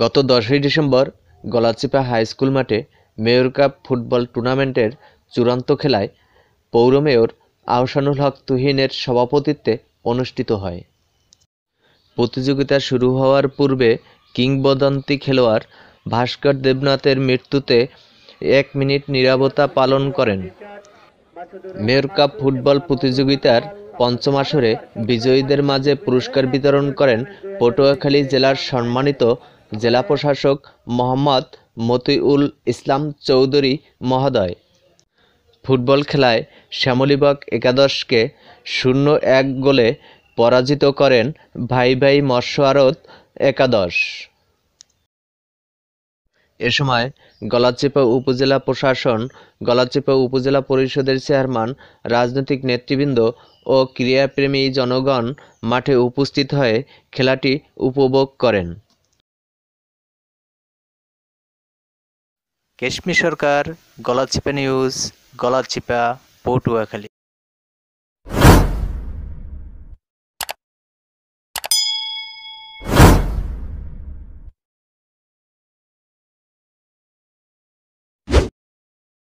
গত দশই December Galachipa high school মাঠে মেয়র কাপ ফুটবল টুর্নামেন্টের চূড়ান্ত খেলায় পৌর মেয়র আহসানুল হক তুহিনের সভাপতিত্বে অনুষ্ঠিত হয় প্রতিযোগিতা শুরু হওয়ার পূর্বে কিংবদন্তি খেলোয়াড় ভাস্কর দেবনাথের মৃত্যুতে এক মিনিট নিরাপত্তা পালন করেন মেয়র কাপ ফুটবল প্রতিযোগিতার পঞ্চম আসরে বিজয়ীদের মাঝে পুরস্কার বিতরণ করেন পটুয়াখালী জেলার সম্মানিত জেলা প্রশাসক মোহাম্মদ মতিউল ইসলাম চৌধুরী মহোদয় ফুটবল খেলায় শ্যামলীবাগ একাদশকে শূন্য এক গোলে পরাজিত করেন ভাই ভাই মৎস্য আরত একাদশ এ সময় গলাচিপা উপজেলা প্রশাসন গলাচিপা উপজেলা পরিষদের চেয়ারম্যান রাজনৈতিক নেতৃবৃন্দ ও ক্রীড়াপ্রেমী জনগণ মাঠে উপস্থিত হয়ে খেলাটি উপভোগ করেন কেশমি সরকার গলাচিপা নিউজ গলাচিপা পটুয়াখালী